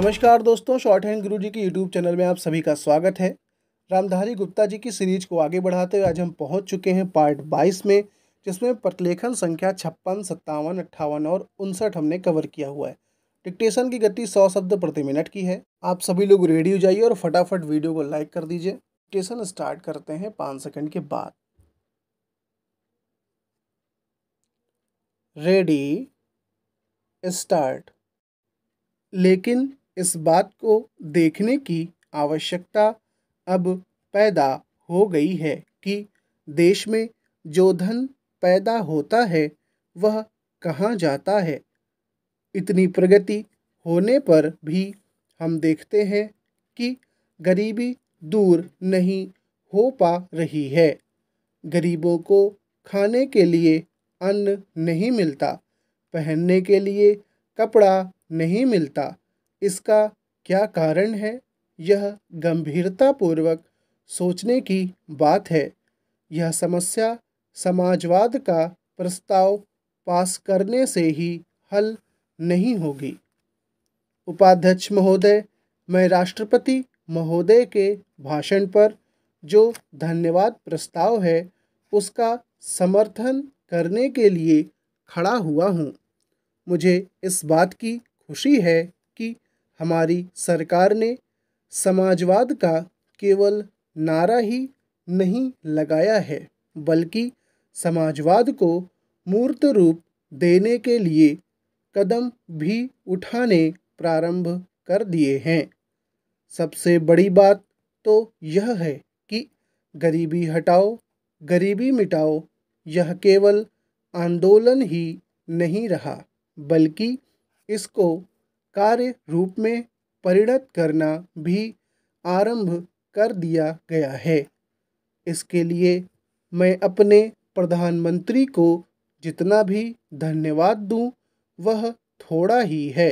नमस्कार दोस्तों short hand गुरु जी के यूट्यूब चैनल में आप सभी का स्वागत है रामधारी गुप्ता जी की सीरीज को आगे बढ़ाते हुए आज हम पहुंच चुके हैं पार्ट 22 में जिसमें प्रतिलेखन संख्या छप्पन सत्तावन अट्ठावन और उनसठ हमने कवर किया हुआ है डिक्टेशन की गति सौ शब्द प्रति मिनट की है आप सभी लोग रेडी हो जाइए और फटाफट वीडियो को लाइक कर दीजिए डिक्टेशन स्टार्ट करते हैं पाँच सेकेंड के बाद रेडी स्टार्ट लेकिन इस बात को देखने की आवश्यकता अब पैदा हो गई है कि देश में जो धन पैदा होता है वह कहाँ जाता है इतनी प्रगति होने पर भी हम देखते हैं कि गरीबी दूर नहीं हो पा रही है गरीबों को खाने के लिए अन्न नहीं मिलता पहनने के लिए कपड़ा नहीं मिलता इसका क्या कारण है यह गंभीरतापूर्वक सोचने की बात है यह समस्या समाजवाद का प्रस्ताव पास करने से ही हल नहीं होगी उपाध्यक्ष महोदय मैं राष्ट्रपति महोदय के भाषण पर जो धन्यवाद प्रस्ताव है उसका समर्थन करने के लिए खड़ा हुआ हूँ मुझे इस बात की खुशी है हमारी सरकार ने समाजवाद का केवल नारा ही नहीं लगाया है बल्कि समाजवाद को मूर्त रूप देने के लिए कदम भी उठाने प्रारंभ कर दिए हैं सबसे बड़ी बात तो यह है कि गरीबी हटाओ गरीबी मिटाओ यह केवल आंदोलन ही नहीं रहा बल्कि इसको कार्य रूप में परिणत करना भी आरंभ कर दिया गया है इसके लिए मैं अपने प्रधानमंत्री को जितना भी धन्यवाद दूं वह थोड़ा ही है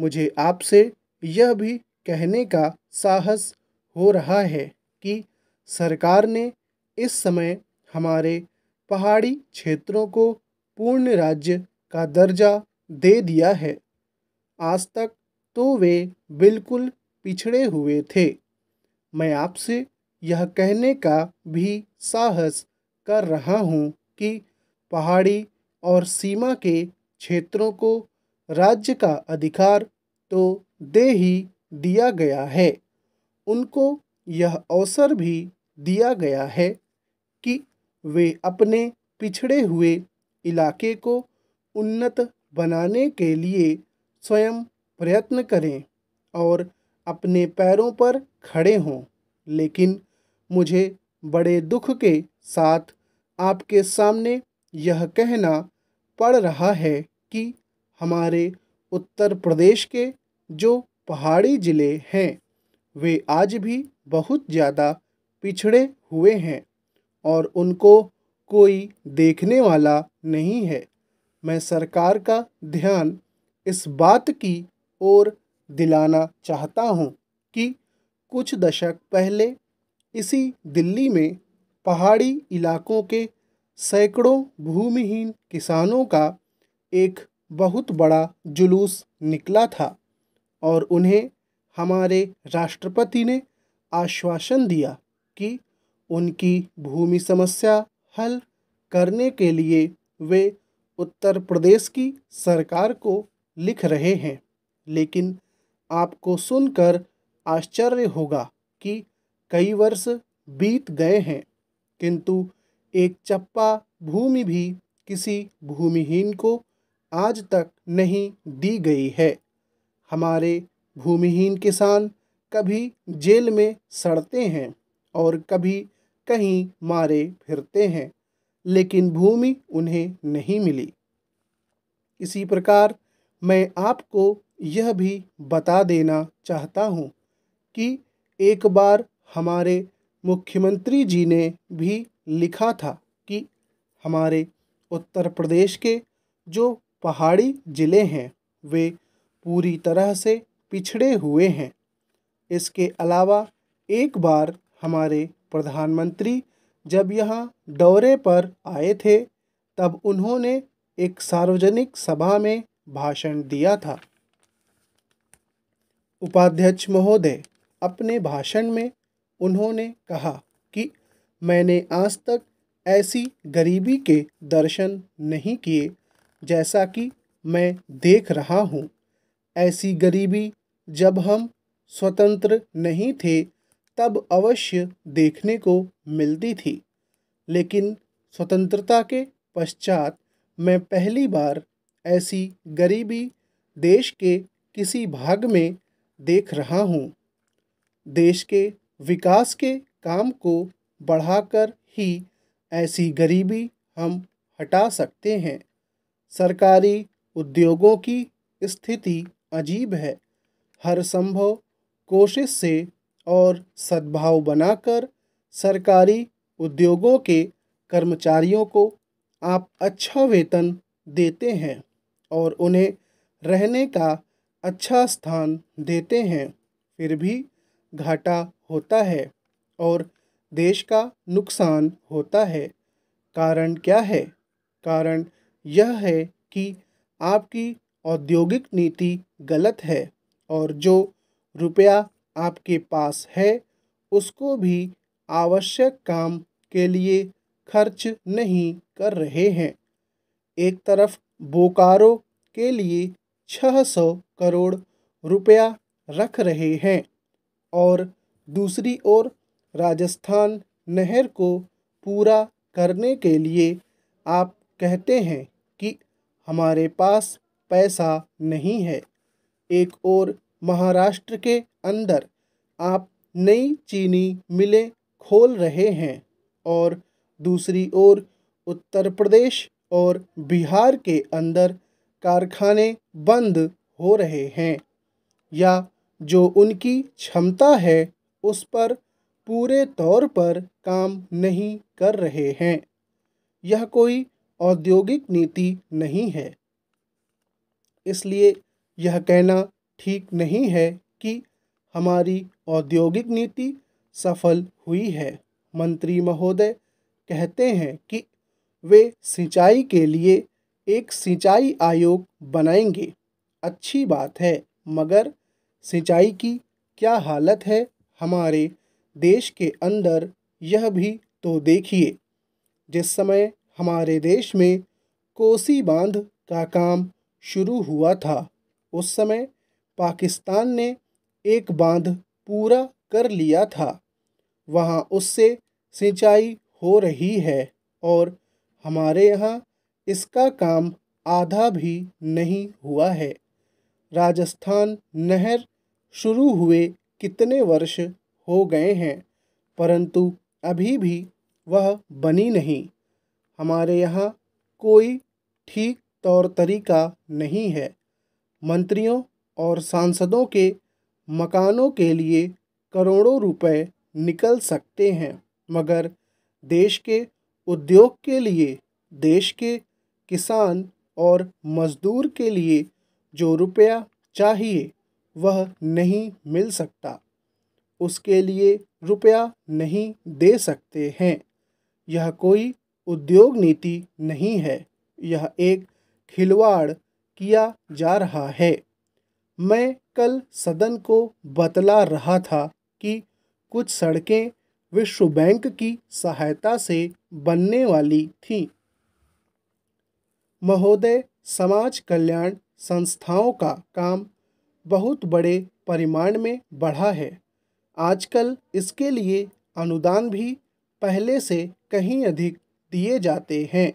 मुझे आपसे यह भी कहने का साहस हो रहा है कि सरकार ने इस समय हमारे पहाड़ी क्षेत्रों को पूर्ण राज्य का दर्जा दे दिया है आज तक तो वे बिल्कुल पिछड़े हुए थे मैं आपसे यह कहने का भी साहस कर रहा हूँ कि पहाड़ी और सीमा के क्षेत्रों को राज्य का अधिकार तो दे ही दिया गया है उनको यह अवसर भी दिया गया है कि वे अपने पिछड़े हुए इलाके को उन्नत बनाने के लिए स्वयं प्रयत्न करें और अपने पैरों पर खड़े हों लेकिन मुझे बड़े दुख के साथ आपके सामने यह कहना पड़ रहा है कि हमारे उत्तर प्रदेश के जो पहाड़ी ज़िले हैं वे आज भी बहुत ज़्यादा पिछड़े हुए हैं और उनको कोई देखने वाला नहीं है मैं सरकार का ध्यान इस बात की ओर दिलाना चाहता हूँ कि कुछ दशक पहले इसी दिल्ली में पहाड़ी इलाकों के सैकड़ों भूमिहीन किसानों का एक बहुत बड़ा जुलूस निकला था और उन्हें हमारे राष्ट्रपति ने आश्वासन दिया कि उनकी भूमि समस्या हल करने के लिए वे उत्तर प्रदेश की सरकार को लिख रहे हैं लेकिन आपको सुनकर आश्चर्य होगा कि कई वर्ष बीत गए हैं किंतु एक चप्पा भूमि भी किसी भूमिहीन को आज तक नहीं दी गई है हमारे भूमिहीन किसान कभी जेल में सड़ते हैं और कभी कहीं मारे फिरते हैं लेकिन भूमि उन्हें नहीं मिली इसी प्रकार मैं आपको यह भी बता देना चाहता हूँ कि एक बार हमारे मुख्यमंत्री जी ने भी लिखा था कि हमारे उत्तर प्रदेश के जो पहाड़ी ज़िले हैं वे पूरी तरह से पिछड़े हुए हैं इसके अलावा एक बार हमारे प्रधानमंत्री जब यहाँ दौरे पर आए थे तब उन्होंने एक सार्वजनिक सभा में भाषण दिया था उपाध्यक्ष महोदय अपने भाषण में उन्होंने कहा कि मैंने आज तक ऐसी गरीबी के दर्शन नहीं किए जैसा कि मैं देख रहा हूँ ऐसी गरीबी जब हम स्वतंत्र नहीं थे तब अवश्य देखने को मिलती थी लेकिन स्वतंत्रता के पश्चात मैं पहली बार ऐसी गरीबी देश के किसी भाग में देख रहा हूँ देश के विकास के काम को बढ़ाकर ही ऐसी गरीबी हम हटा सकते हैं सरकारी उद्योगों की स्थिति अजीब है हर संभव कोशिश से और सद्भाव बनाकर सरकारी उद्योगों के कर्मचारियों को आप अच्छा वेतन देते हैं और उन्हें रहने का अच्छा स्थान देते हैं फिर भी घाटा होता है और देश का नुकसान होता है कारण क्या है कारण यह है कि आपकी औद्योगिक नीति गलत है और जो रुपया आपके पास है उसको भी आवश्यक काम के लिए खर्च नहीं कर रहे हैं एक तरफ बोकारो के लिए छः सौ करोड़ रुपया रख रहे हैं और दूसरी ओर राजस्थान नहर को पूरा करने के लिए आप कहते हैं कि हमारे पास पैसा नहीं है एक और महाराष्ट्र के अंदर आप नई चीनी मिलें खोल रहे हैं और दूसरी ओर उत्तर प्रदेश और बिहार के अंदर कारखाने बंद हो रहे हैं या जो उनकी क्षमता है उस पर पूरे तौर पर काम नहीं कर रहे हैं यह कोई औद्योगिक नीति नहीं है इसलिए यह कहना ठीक नहीं है कि हमारी औद्योगिक नीति सफल हुई है मंत्री महोदय कहते हैं कि वे सिंचाई के लिए एक सिंचाई आयोग बनाएंगे अच्छी बात है मगर सिंचाई की क्या हालत है हमारे देश के अंदर यह भी तो देखिए जिस समय हमारे देश में कोसी बांध का काम शुरू हुआ था उस समय पाकिस्तान ने एक बांध पूरा कर लिया था वहाँ उससे सिंचाई हो रही है और हमारे यहाँ इसका काम आधा भी नहीं हुआ है राजस्थान नहर शुरू हुए कितने वर्ष हो गए हैं परंतु अभी भी वह बनी नहीं हमारे यहाँ कोई ठीक तौर तरीका नहीं है मंत्रियों और सांसदों के मकानों के लिए करोड़ों रुपए निकल सकते हैं मगर देश के उद्योग के लिए देश के किसान और मजदूर के लिए जो रुपया चाहिए वह नहीं मिल सकता उसके लिए रुपया नहीं दे सकते हैं यह कोई उद्योग नीति नहीं है यह एक खिलवाड़ किया जा रहा है मैं कल सदन को बतला रहा था कि कुछ सड़कें विश्व बैंक की सहायता से बनने वाली थी महोदय समाज कल्याण संस्थाओं का काम बहुत बड़े परिमाण में बढ़ा है आजकल इसके लिए अनुदान भी पहले से कहीं अधिक दिए जाते हैं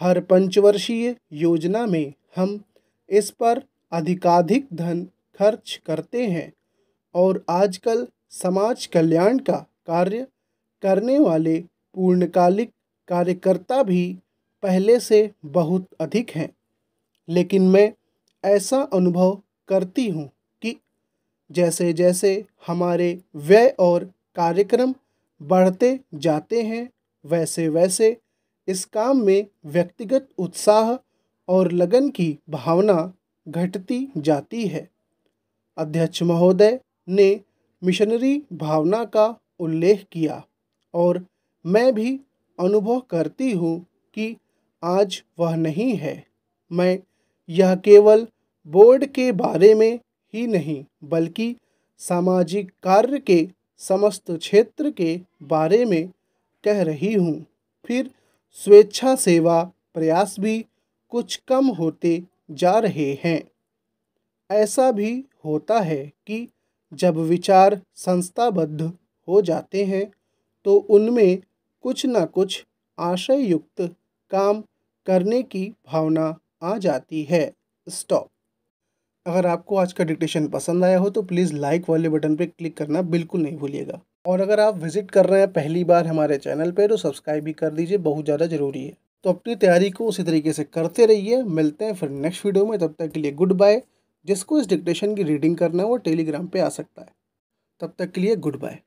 हर पंचवर्षीय योजना में हम इस पर अधिकाधिक धन खर्च करते हैं और आजकल समाज कल्याण का कार्य करने वाले पूर्णकालिक कार्यकर्ता भी पहले से बहुत अधिक हैं लेकिन मैं ऐसा अनुभव करती हूँ कि जैसे जैसे हमारे व्यय और कार्यक्रम बढ़ते जाते हैं वैसे वैसे इस काम में व्यक्तिगत उत्साह और लगन की भावना घटती जाती है अध्यक्ष महोदय ने मिशनरी भावना का उल्लेख किया और मैं भी अनुभव करती हूँ कि आज वह नहीं है मैं यह केवल बोर्ड के बारे में ही नहीं बल्कि सामाजिक कार्य के समस्त क्षेत्र के बारे में कह रही हूँ फिर स्वेच्छा सेवा प्रयास भी कुछ कम होते जा रहे हैं ऐसा भी होता है कि जब विचार संस्थाबद्ध हो जाते हैं तो उनमें कुछ ना कुछ आशय युक्त काम करने की भावना आ जाती है स्टॉप अगर आपको आज का डिक्टेशन पसंद आया हो तो प्लीज़ लाइक वाले बटन पर क्लिक करना बिल्कुल नहीं भूलिएगा और अगर आप विजिट कर रहे हैं पहली बार हमारे चैनल पर तो सब्सक्राइब भी कर दीजिए बहुत ज़्यादा ज़रूरी है तो अपनी तैयारी को उसी तरीके से करते रहिए मिलते हैं फिर नेक्स्ट वीडियो में तब तक के लिए गुड बाय जिसको इस डिक्टेशन की रीडिंग करना है वो टेलीग्राम पर आ सकता है तब तक के लिए गुड बाय